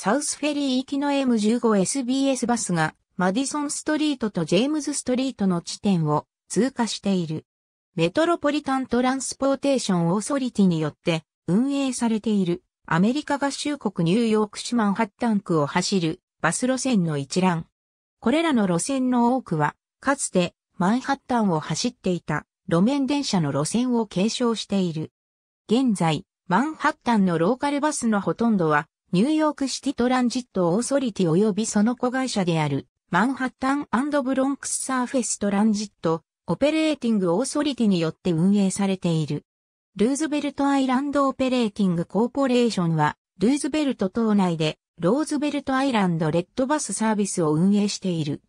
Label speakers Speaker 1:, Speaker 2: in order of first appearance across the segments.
Speaker 1: サウスフェリー行きの M15SBS バスがマディソンストリートとジェームズストリートの地点を通過している。メトロポリタントランスポーテーションオーソリティによって運営されているアメリカ合衆国ニューヨーク市マンハッタン区を走るバス路線の一覧。これらの路線の多くはかつてマンハッタンを走っていた路面電車の路線を継承している。現在、マンハッタンのローカルバスのほとんどはニューヨークシティトランジットオーソリティ及びその子会社であるマンハッタンブロンクスサーフェストランジットオペレーティングオーソリティによって運営されている。ルーズベルトアイランドオペレーティングコーポレーションはルーズベルト島内でローズベルトアイランドレッドバスサービスを運営している。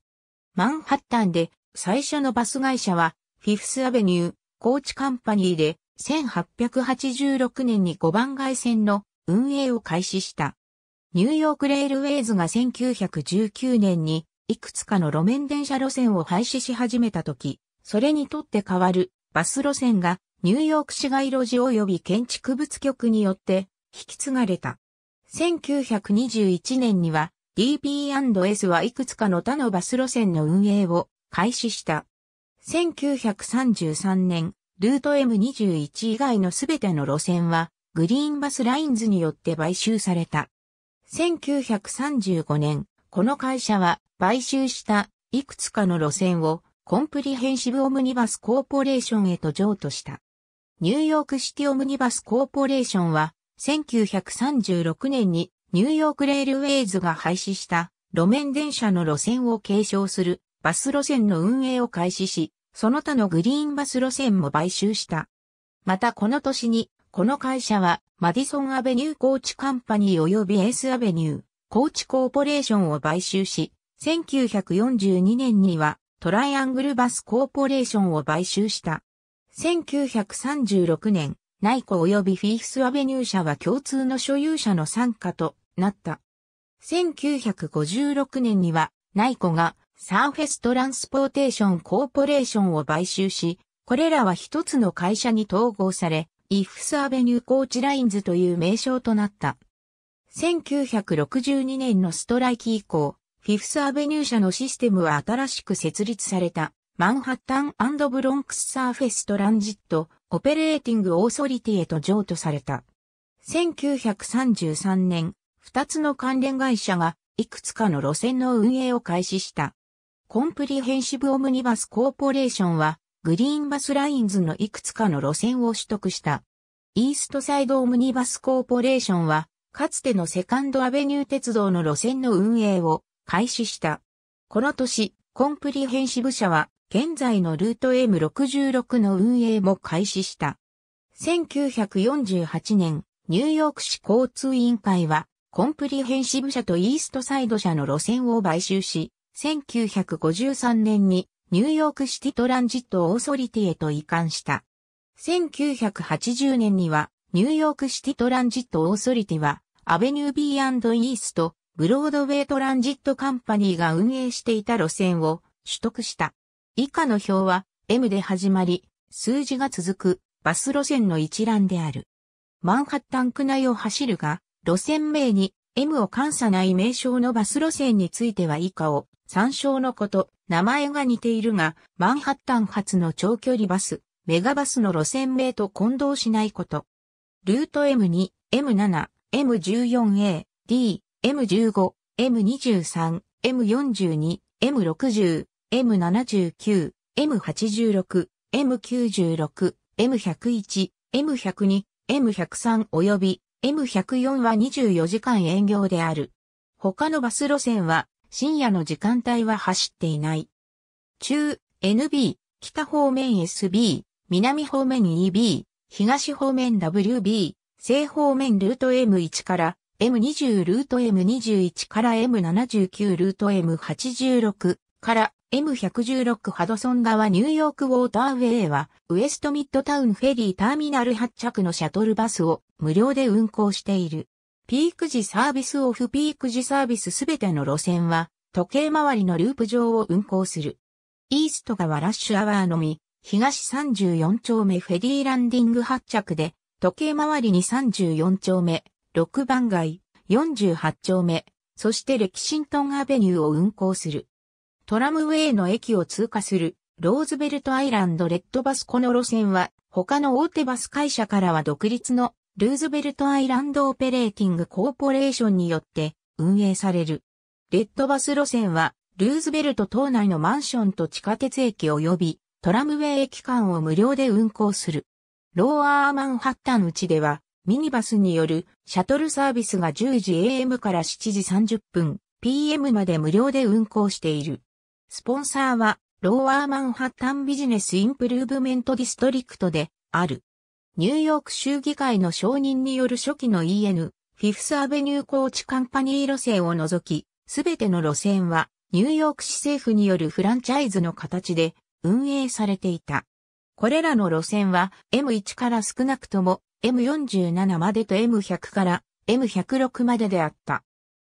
Speaker 1: マンハッタンで最初のバス会社はフィフスアベニューコーチカンパニーで1886年に5番街線の運営を開始した。ニューヨークレールウェイズが1919年にいくつかの路面電車路線を廃止し始めた時、それにとって代わるバス路線がニューヨーク市街路地及び建築物局によって引き継がれた。1921年には DB&S はいくつかの他のバス路線の運営を開始した。1933年、ルート M21 以外のすべての路線はグリーンバスラインズによって買収された。1935年、この会社は買収したいくつかの路線をコンプリヘンシブオムニバスコーポレーションへと譲渡した。ニューヨークシティオムニバスコーポレーションは1936年にニューヨークレールウェイズが廃止した路面電車の路線を継承するバス路線の運営を開始し、その他のグリーンバス路線も買収した。またこの年にこの会社は、マディソンアベニューコーチカンパニー及びエースアベニュー、コーチコーポレーションを買収し、1942年にはトライアングルバスコーポレーションを買収した。1936年、ナイコ及びフィーフスアベニュー社は共通の所有者の参加となった。1956年には、ナイコがサーフェストランスポーテーションコーポレーションを買収し、これらは一つの会社に統合され、イフスアベニューコーチラインズという名称となった。1962年のストライキ以降、フィフスアベニュー社のシステムは新しく設立された、マンハッタンブロンクスサーフェストランジット、オペレーティングオーソリティへと譲渡された。1933年、2つの関連会社が、いくつかの路線の運営を開始した。コンプリヘンシブオムニバスコーポレーションは、グリーンバスラインズのいくつかの路線を取得した。イーストサイドオムニバスコーポレーションは、かつてのセカンドアベニュー鉄道の路線の運営を開始した。この年、コンプリヘンシブ社は、現在のルート M66 の運営も開始した。1948年、ニューヨーク市交通委員会は、コンプリヘンシブ社とイーストサイド社の路線を買収し、1953年にニューヨークシティトランジットオーソリティへと移管した。1980年には、ニューヨークシティトランジットオーソリティは、アベニュー B& イースト、ブロードウェイトランジットカンパニーが運営していた路線を取得した。以下の表は M で始まり、数字が続くバス路線の一覧である。マンハッタン区内を走るが、路線名に M を関さない名称のバス路線については以下を参照のこと。名前が似ているが、マンハッタン発の長距離バス、メガバスの路線名と混同しないこと。ルート M2、M7、M14A、D、M15、M23、M42、M60、M79、M86、M96、M101、M102、M103 及び M104 は24時間営業である。他のバス路線は深夜の時間帯は走っていない。中、NB、北方面 SB、南方面 EB、東方面 WB、西方面ルート M1 から M20 ルート M21 から M79 ルート M86 から M116 ハドソン川ニューヨークウォーターウェイはウエストミッドタウンフェリーターミナル発着のシャトルバスを無料で運行している。ピーク時サービスオフピーク時サービスすべての路線は、時計回りのループ上を運行する。イースト川ラッシュアワーのみ、東34丁目フェリーランディング発着で、時計回りに34丁目、6番街、48丁目、そしてレキシントンアベニューを運行する。トラムウェイの駅を通過する、ローズベルトアイランドレッドバスこの路線は、他の大手バス会社からは独立のルーズベルトアイランドオペレーティングコーポレーションによって運営される。レッドバス路線は、ルーズベルト島内のマンションと地下鉄駅及びトラムウェイ駅間を無料で運行する。ローアーマンハッタン内では、ミニバスによるシャトルサービスが10時 AM から7時30分 PM まで無料で運行している。スポンサーは、ローアーマンハッタンビジネスインプルーブメントディストリクトである。ニューヨーク州議会の承認による初期の EN、フィフスアベニュー高チ、カンパニー路線を除き、すべての路線は、ニューヨーク市政府によるフランチャイズの形で運営されていた。これらの路線は M1 から少なくとも M47 までと M100 から M106 までであった。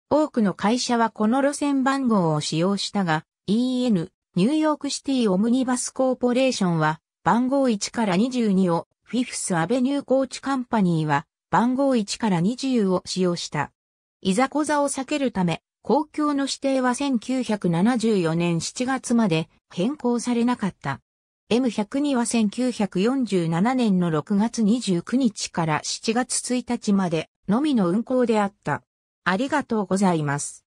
Speaker 1: 多くの会社はこの路線番号を使用したが、EN、ニューヨークシティオムニバスコーポレーションは番号1から22をフィフスアベニューコーチカンパニーは番号1から20を使用した。いざこざを避けるため、公共の指定は1974年7月まで変更されなかった。M102 は1947年の6月29日から7月1日までのみの運行であった。ありがとうございます。